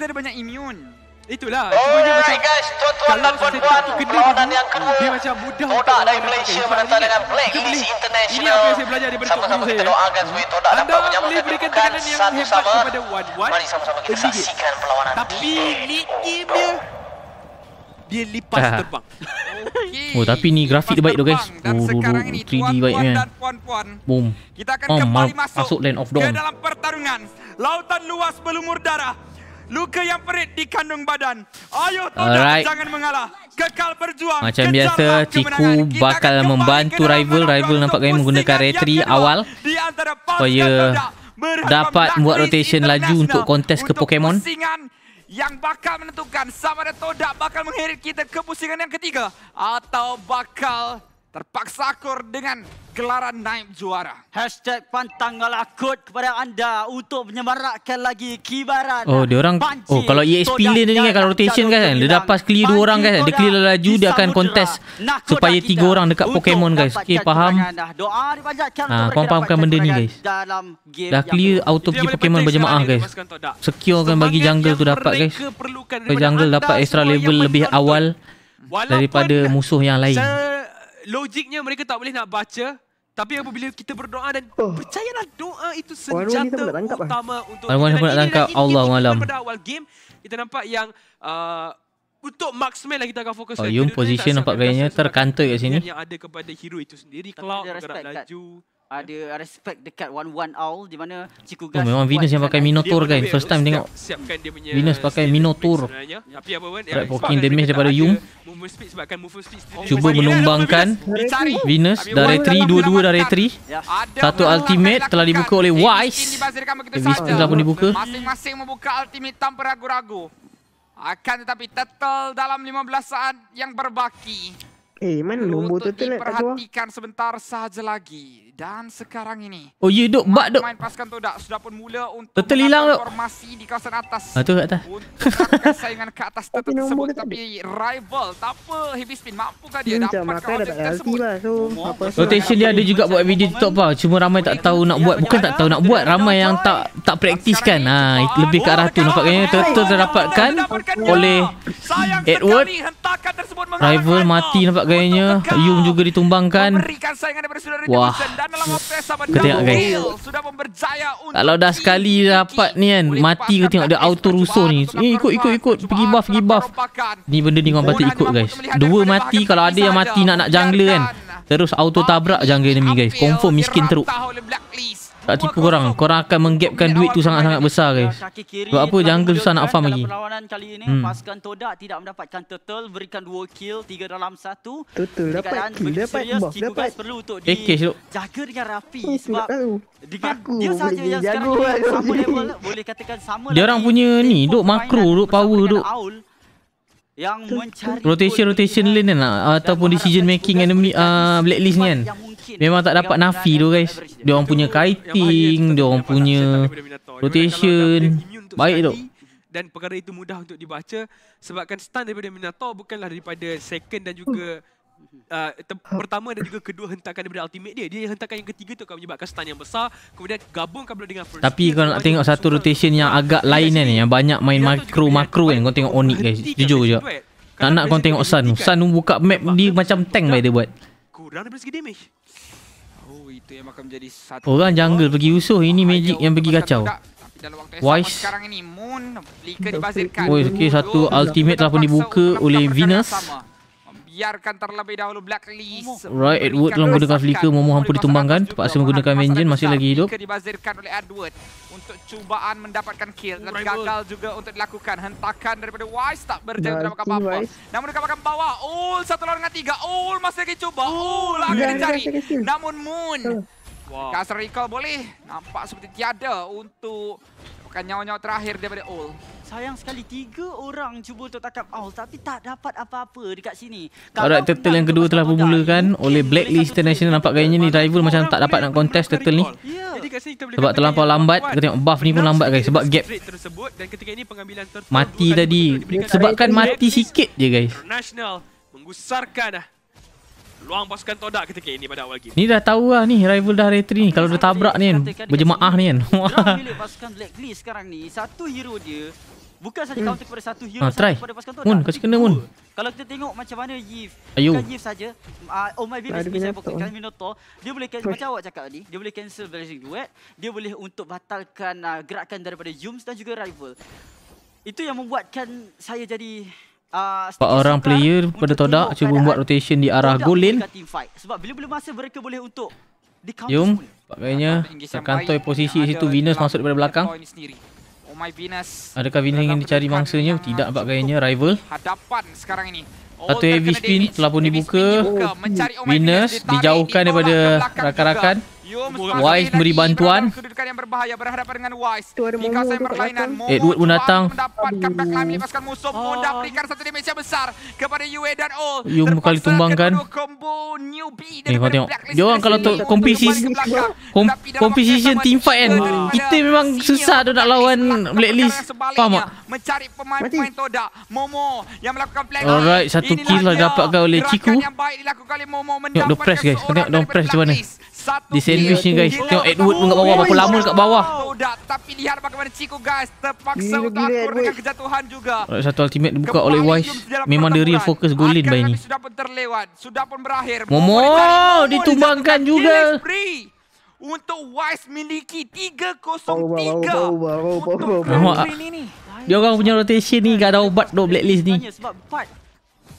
kita ada banyak imun. Itulah. Alright macam, guys, tuan-tuan dan puan-puan, perlawanan yang kedua. Dia macam mudah untuk dari Malaysia menentang dengan Black Ace International. Ini apa yang saya belajar daripada Tok Mu saya. Anda boleh berikan tekanan yang hebat kepada Wan Wan. Mari sama-sama kita saksikan perlawanan. Tapi ni dia dia lipat ah. terbang. Oh tapi ni grafik dia baik tu guys. Oh, oh, 3D tuan, baik ni. Kan. Boom. Kita akan oh, kembali masuk, masuk land of dawn. Ke dalam pertarungan. Lautan luas berlumur darah. Luka yang perit di kandung badan. Ayo todak jangan mengalah. Kekal berjuang. Macam Kejarlah biasa Ciku bakal membantu rival. Rival nampak gaya menggunakan retri awal. Di antara supaya oh, dapat buat rotation laju untuk kontes ke Pokemon. yang bakal menentukan sama ada todak bakal mengherit kita ke pusingan yang ketiga atau bakal terpaksa akur dengan gelaran naib juara. Hashtag pantang ngalah kepada anda untuk menyemarakkan lagi kibaran. Oh, dia orang. Oh, kalau EXP lane ni kan, kalau rotation kan, dia dah pas clear dua orang kan. Dia clear laju, dia akan kontes supaya tiga orang dekat Pokemon guys. Okay, faham? Doa ha, korang fahamkan benda ni guys. dah clear auto pergi Pokemon berjemaah guys. Secure kan bagi jungle tu dapat guys. Kalau jungle dapat extra level lebih awal daripada musuh yang lain logiknya mereka tak boleh nak baca tapi apabila kita berdoa dan oh. percayalah doa itu oh, senjata oh, utama lah. untuk Warung kita. nak tangkap Allah malam. Pada awal game, kita nampak yang uh, untuk marksman lah kita akan fokus. Oh, Yung position nampak gayanya terkantoi kat sini. Yang ada kepada hero itu sendiri. Clock, gerak laju ada respect dekat one one owl di mana cikgu oh, gas oh, memang Venus yang pakai minotaur kan first time tengok Venus pakai minotaur tapi apa pun damage daripada Yum cuba menumbangkan Venus dari 3 2 dari 3 satu ultimate telah dibuka oleh Wise Venus telah pun dibuka masing-masing membuka ultimate tanpa ragu-ragu akan tetapi total dalam 15 saat yang berbaki Eh, mana nombor tu tu nak kat sebentar sahaja lagi dan sekarang ini. Oh, you ya, duk bak duk. Main paskan tu dah sudah pun mula untuk total hilang tu. Formasi di kawasan atas. Ah tu kat atas. Persaingan ke atas tetap tersebut tapi rival tak apa heavy spin mampukah dia dapat kawasan tak tersebut. tu. Lah, so, Rotation dia ada juga buat video TikTok pa. Cuma ramai tak tahu nak buat. Bukan tak tahu nak buat. Ramai yang tak eh. tak praktiskan. Ha, lebih ke arah tu nampaknya betul terdapatkan oleh Edward Rival mati nampak gayanya Yung juga ditumbangkan Wah kau tengok guys sudah Kalau dah sekali dapat ni kan Mati kau tengok dia auto rusuh ni Eh ikut ikut ikut Pergi buff pergi buff Ni benda ni kau patut ikut guys Dua mati kalau ada yang mati nak nak jungler kan Terus auto tabrak jungler enemy guys Confirm miskin teruk tak tipu kosong. korang. Korang akan menggapkan duit tu sangat-sangat besar guys. kiri Sebab apa jungle susah nak kan farm lagi. Perlawanan kali ini hmm. pasukan Todak tidak mendapatkan turtle. Berikan 2 kill. 3 dalam 1. Turtle dapat kill. Dapat buff. Dapat. Perlu untuk AK eh, Jaga dengan rapi. Sebab dengan Aku dia saja yang sekarang ni sama level. Boleh katakan sama Dia orang punya ni. Duk makro. Duk power. Duk. Yang mencari rotation rotation lane kan ataupun decision making enemy ah, blacklist ni kan memang tak dapat nafi tu guys dia orang punya kiting dia orang punya rotation baik tu dan perkara itu mudah untuk dibaca sebabkan stun daripada minotaur bukanlah daripada second dan juga uh, pertama dan juga kedua hentakan daripada ultimate dia dia hentakan yang ketiga tu akan menyebabkan stun yang besar kemudian gabungkan pula dengan first tapi kalau nak tengok satu rotation yang agak lain kan yang banyak main makro makro kan kau tengok onik guys jujur je nak nak kau tengok sun sun kan. buka map dia macam tank by dia buat kurang daripada segi damage. Oh, itu yang akan menjadi satu. Orang jungle pergi usuh, ini magic yang pergi kacau. Wise. Sekarang ini moon flicker dibazirkan. Oh, okay, satu ultimate telah pun dibuka oleh Venus biarkan terlebih dahulu blacklist. Right, Edward telah menggunakan flicker. Momo hampir ditumbangkan. Terpaksa menggunakan mengen. Masih lagi hidup. dibazirkan oleh Edward. Untuk cubaan mendapatkan kill. Oh, gagal juga untuk dilakukan. Hentakan daripada Wise tak berjaya mendapatkan apa-apa. Namun dikapakan bawa Ul satu lawan dengan tiga. Ul masih lagi cuba. Ul akan dicari. Namun Moon. Wow. Kasar recall boleh. Nampak seperti tiada untuk Bukan nyawa-nyawa terakhir daripada Ul. Sayang sekali, tiga orang cuba untuk takap Ul tapi tak dapat apa-apa dekat sini. Alright, turtle yang kedua telah memulakan oleh Blacklist International. Nampak gayanya ni, rival macam tak dapat nak kontes turtle ni. Ya. Sebab terlampau lambat, kita tengok buff ni pun lambat guys. Sebab gap mati tadi. Sebabkan mati sikit je guys. International luang pasukan todak kita ini pada awal game. Ni dah tahu lah ni rival dah rate 3 okay, Kalau dia tabrak ni kan berjemaah ni kan. Bila pasukan Blacklist sekarang ni satu hero dia bukan saja hmm. counter kepada satu hero ah, kepada pasukan todak. Mun kasi kena mun. Kalau kita tengok macam mana Yif Ayu. Bukan Yif saja. Uh, oh my baby Sebi saya pokok Kami noto Dia boleh cancel Macam awak cakap tadi Dia boleh cancel Blazing Duet eh. Dia boleh untuk batalkan uh, Gerakan daripada Yums Dan juga Rival Itu yang membuatkan Saya jadi Ah, Empat uh, orang player pada todak cuba buat rotation di arah goal Sebab bila-bila masa mereka boleh untuk Yum, sebabnya terkantoi posisi di situ Venus masuk daripada belakang. Oh my Venus. Adakah Venus ingin dicari mangsanya? Tidak sebab gayanya rival. Hadapan sekarang ini. Oh, Satu heavy spin telah pun dibuka. Venus dijauhkan daripada rakan-rakan. Wise memberi bantuan. Edward pun datang. Mendapatkan backline melepaskan musuh. Oh. Mudah ah. kali tumbangkan. Ni kau eh, tengok. Dia orang kalau tu kompisi, composition team fight kan. Kita memang susah tu nak lawan Blacklist. Faham tak? Mencari pemain-pemain Toda. Momo yang melakukan plan. Alright, satu kill lah dapatkan oleh Chiku. Yang baik Tengok, don't press guys. Tengok, don't press macam mana. Di sandwich ni guys Tengok Edward pun kat bawah Berapa lama kat bawah Tapi lihat bagaimana Chico guys Terpaksa untuk aku Dengan kejatuhan juga Satu ultimate dibuka oleh Wise Memang dia real fokus Goal lane ni Sudah pun terlewat Sudah pun berakhir Momo oh, Ditumbangkan juga Untuk Wise miliki 3-0-3 Untuk Dia orang punya rotation ni Gak ada ubat Blacklist ni Sebab part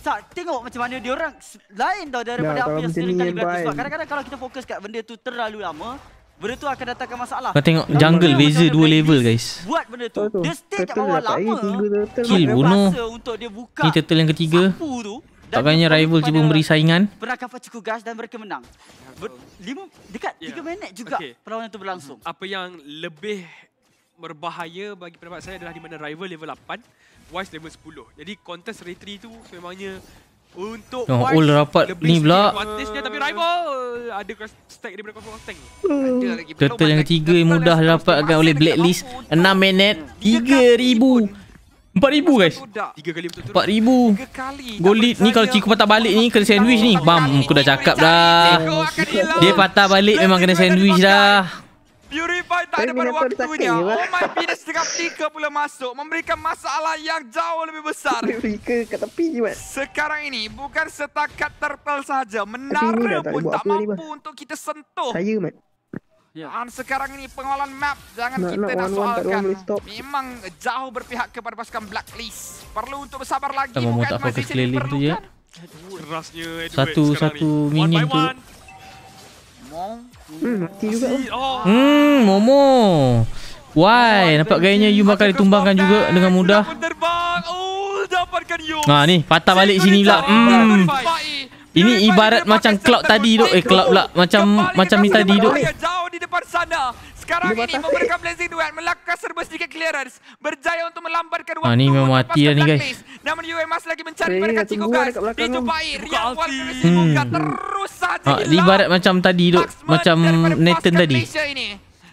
Sak, tengok macam mana dia orang lain tau daripada nah, apa yang sering kali berlaku sebab kadang-kadang kalau kita fokus kat benda tu terlalu lama Benda tu akan datangkan masalah Kau tengok jungle nah, beza dua level guys Buat benda tu, tu. Dia stay kat bawah lama Kill bunuh untuk dia buka Ni turtle yang ketiga Tak kanya rival cuba memberi saingan Pernah kapal cukup gas dan mereka menang Ber lima, Dekat yeah. tiga minit juga okay. perlawanan tu berlangsung mhm. Apa yang lebih berbahaya bagi pendapat saya adalah di mana rival level 8 Wise level 10 Jadi contest retry tu sememangnya untuk oh, Wise Oh rapat ni pula Advantage dia tapi rival Ada stack daripada kosong tank uh. Total yang ketiga yang mudah dapatkan oleh Blacklist 6 minit 3000 guys 4000 guys 4000 Gold lead ni kalau Ciku patah balik ni kena sandwich ni Bam aku dah cakap dah Dia patah balik memang kena sandwich dah Purify tak ada pada waktunya. Oh my goodness, dengan Flicker pula masuk. Memberikan masalah yang jauh lebih besar. Flicker kat tepi je, Mat. Sekarang ini, bukan setakat terpel Saja, Menara tak pun tak mampu untuk kita sentuh. Saya, Mat. Ya. Dan sekarang ini pengawalan map jangan nah, kita nah, dah soalkan. One, one, Memang jauh berpihak kepada pasukan Blacklist. Perlu untuk bersabar lagi. Tak mahu tak fokus keliling tu Ya? Satu-satu minion tu. Hmm, oh. hmm Momo. Why? Nampak gayanya you bakal ditumbangkan juga dengan mudah. Terbang. Oh, Ha ni, patah balik sini lah. Hmm. Ini ibarat macam cloud tadi duk. Eh, cloud pula. Macam macam ni tadi duk. Sekarang ini memberikan blazing duet melakukan serba sedikit clearance berjaya untuk melambatkan waktu. Ha ni memang mati lah ni guys. Namun UA masih lagi mencari mereka Cikgu guys. Dijumpai Rian Wall dari terus saja. Ha ah, ibarat macam tadi duk macam Nathan tadi.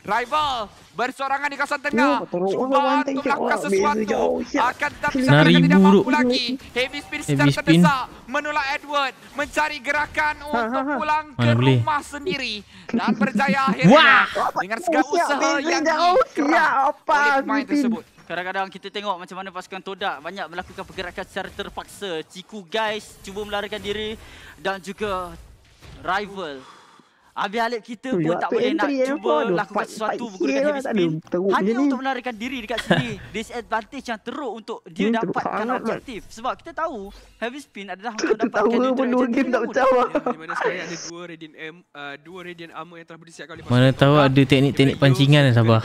Rival bersorangan di kawasan tengah. Cuba untuk melakukan sesuatu. Akan tetapi sekarang tidak lagi. Heavy spin sedang terdesak menolak Edward mencari gerakan ha, ha, untuk ha. pulang ke rumah sendiri dan berjaya akhirnya dengan segala usaha yang dikerah oleh pemain tersebut. Kadang-kadang kita tengok macam mana pasukan Todak banyak melakukan pergerakan secara terpaksa. Ciku guys cuba melarikan diri dan juga rival Habis alat kita pun tak boleh nak cuba lakukan sesuatu menggunakan heavy spin. Hanya untuk menarikkan diri dekat sini. Disadvantage yang teruk untuk dia hmm, dapatkan objektif. Sebab kita tahu heavy spin adalah untuk dapatkan dia terhadap game tak macam Mana sekarang ada dua radiant M, uh, dua radiant armor yang telah disiapkan oleh Mana tahu ada teknik-teknik pancingan yang sabar.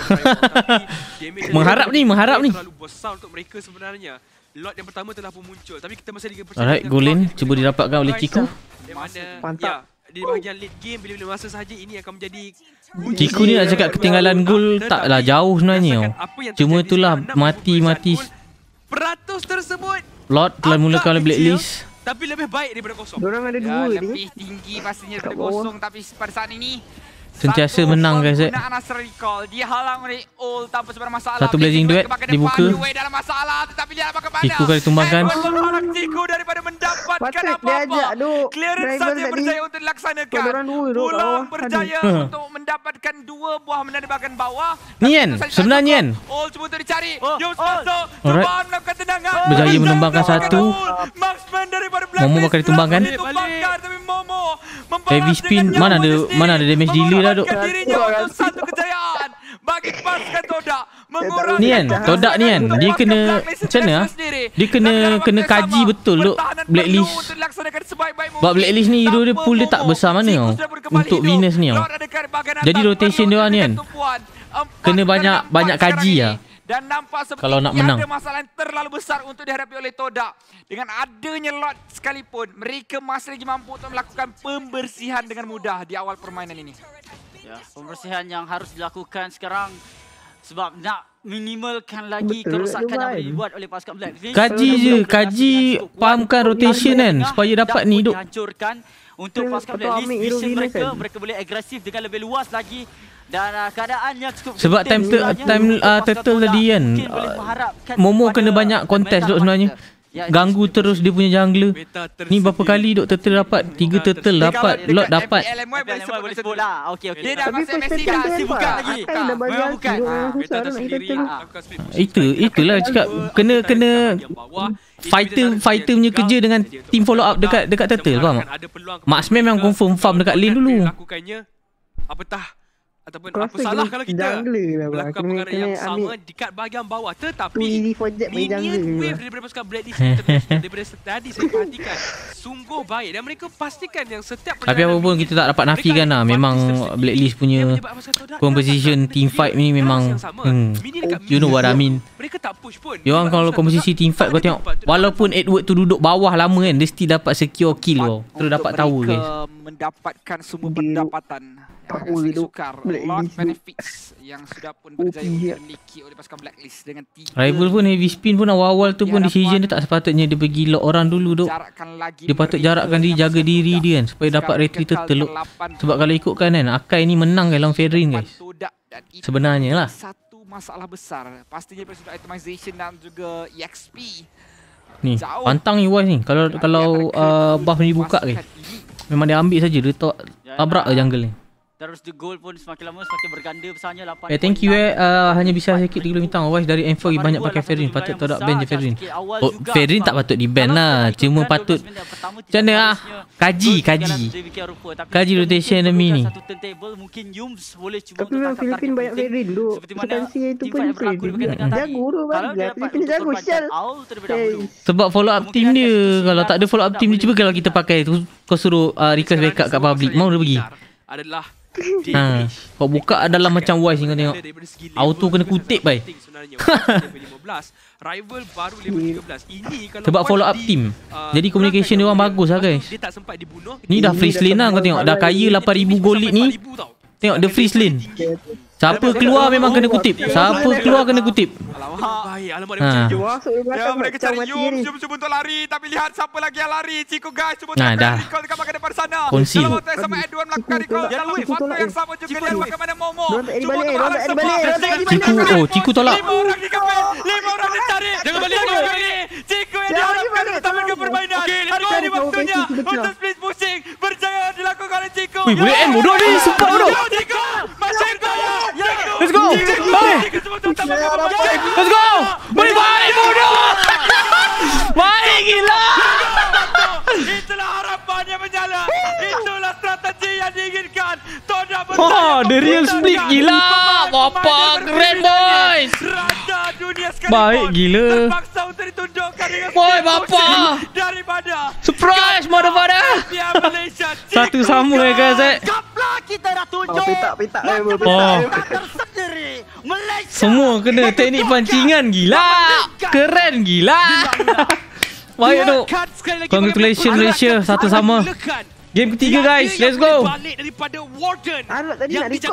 Mengharap ni, mengharap ni. Terlalu besar untuk mereka sebenarnya. Lot yang pertama telah pun muncul. Tapi kita masih lagi percaya. Alright, Gulin. Cuba dirapatkan oleh lah. Mana Mantap. Ya, di bahagian late game bila-bila masa saja ini akan menjadi Kiku ni nak cakap ketinggalan gol taklah jauh sebenarnya. Cuma itulah mati-mati. Peratus tersebut. Plot telah mulakan oleh Blacklist. Tapi lebih baik daripada kosong. Diorang ada dua ya, lebih tinggi pastinya daripada kosong tapi pada saat ini sentiasa menang guys eh. Satu blazing duet dibuka. Tiku kali tumbangkan. Tiku daripada mendapatkan apa-apa. Clearance saja berjaya untuk dilaksanakan. Pulang berjaya untuk mendapatkan dua buah menari bahagian bawah. Nian, sebenarnya Nian. Ult cuba untuk dicari. Jums oh, oh. masuk. Cubaan melakukan tendangan. Berjaya menumbangkan satu. Marksman daripada Blacklist. Momo bakal ditumbangkan. Heavy spin. Mana mana ada damage dealer dah duduk. dirinya untuk satu kejayaan. Bagi paskan todak. Mengurangkan ni kan, todak ni kan. Ah? Dia kena, macam mana? Dia kena kena kaji betul duk blacklist. Sebab blacklist ni hidup dia pool dia tak besar mana tau. Untuk Venus ni ah? tau. Jadi rotation dia ni ah, kan. Kena banyak banyak kaji lah. Dan nampak seperti Kalau nak menang. ada masalah yang terlalu besar untuk dihadapi oleh Toda Dengan adanya lot sekalipun, mereka masih lagi mampu untuk melakukan pembersihan dengan mudah di awal permainan ini. Ya, pembersihan yang harus dilakukan sekarang sebab nak minimalkan lagi Betul, kerosakan right. yang dibuat oleh pasukan Black. Ini kaji je, kaji pahamkan rotation kan supaya dapat ni duk. Dihancurkan untuk pasukan Black. Ini mission mereka, kan? mereka boleh agresif dengan lebih luas lagi dan uh, keadaannya cukup sebab time ter, time uh, turtle tadi kan momo kena banyak kontes dok sebenarnya mereka. Ya, ganggu terus dia punya jungler Ni berapa kali Dr. Turtle dapat tiga Turtle dapat dekat dapat LMY boleh sebut, Lah. Okay, okay. Dia dah masuk Messi dah Si buka lagi Memang bukan ah, ah. Itu Itulah cakap Kena Kena Fighter Fighter punya kerja Dengan team follow up Dekat dekat Turtle Faham tak Marksman memang confirm Farm dekat lane dulu Apatah ataupun Kau apa salah kalau kita lah, melakukan perkara kena yang sama dekat bahagian bawah tetapi minion wave daripada pasukan Bradley daripada tadi saya perhatikan sungguh baik dan mereka pastikan yang setiap tapi apa pun kita tak dapat nafikan lah memang Blacklist punya composition team fight ni memang hmm, you know what I mean mereka tak push pun you orang kalau komposisi team fight kau tengok walaupun Edward tu duduk bawah lama kan dia still dapat secure kill terus dapat tower guys mendapatkan semua pendapatan Pakai Sing Sukar Yang sudah pun berjaya okay. Dimiliki oleh pasukan Blacklist Dengan tiga Rival pun Heavy Spin pun Awal-awal tu pun Decision dia tak sepatutnya Dia pergi lock orang dulu dok. dia patut jarakkan diri Jaga diri dia kan Supaya dapat rate tu teluk Sebab kalau ikut kan Akai ni menang kan Long Ferrin guys Sebenarnya lah Satu masalah besar Pastinya Pada itemization Dan juga EXP Ni Pantang ni wise ni Kalau kalau uh, buff ni dibuka ke e. Memang dia ambil saja Dia ya, tabrak ya. ke jungle ni Terus the gold pun semakin lama semakin berganda besarnya 8. Eh thank you eh ah, hanya bisa sikit 3 bintang. Wise dari info banyak pakai Ferin. Patut tak ban je Ferin. Oh Ferin tak patut di ban lah. Cuma patut Macam ah? Kaji, kaji. Kaji rotation enemy ni. Satu turntable mungkin Yums boleh cuba untuk tak Filipin banyak Ferin tu. Potensi itu pun Ferin. Jago tu bang. Dia jago sial. Sebab follow up team dia. Kalau tak ada follow up team dia cuba lah. kalau kita pakai tu kau suruh ah, request backup kat public. Mau dia pergi adalah ha. Kau buka adalah macam wise Kau tengok Auto kena kutip bai Rival baru level 13 Ini kalau Sebab follow up team uh, Jadi communication dia orang bagus lah guys Dia tak sempat dibunuh Ni dah freeze lane lah kau tengok Dah kaya 8000 gold lead ni Tengok the freeze lane Siapa keluar memang kena kutip. Siapa keluar kena kutip. Alamak. Alamak. Ha. Ya, mereka cari Alamak. Dia Cuba untuk lari. Tapi lihat siapa lagi yang lari. Cikgu guys. Cuba untuk lari. recall dekat makan depan sana. Kongsi. Dalam waktu sama Edwin melakukan recall. Dalam waktu yang sama juga. dia Lihat bagaimana Momo. Cuba untuk balas semua. Cikgu. Oh, Cikgu tolak. Lima orang dikepel. Lima orang dicari. Jangan balik lima orang Cikgu yang diharapkan bersama ke permainan. Okay, let's go. Waktunya untuk split pusing. Berjaya dilakukan oleh Cikgu. Wih, boleh end eh, bodoh ni. Sumpah bodoh. Let's go! Boleh yeah. balik bodoh! Balik gila! Itulah harapannya yang Itulah strategi yang diinginkan. Toda bertanya. Oh, the real speak gila. Apa grand boys. Raja dunia sekali. Baik gila. Terpaksa untuk ditunjukkan dengan Woi, bapa. Daripada. Surprise motherfucker. Satu sama ya guys. Eh kita dah tunjuk Pintak, pintak Pintak, pintak Semua kena teknik pancingan Gila Keren gila Wah, tu Congratulations Malaysia Satu sama Game ketiga guys Let's go Arut tadi nak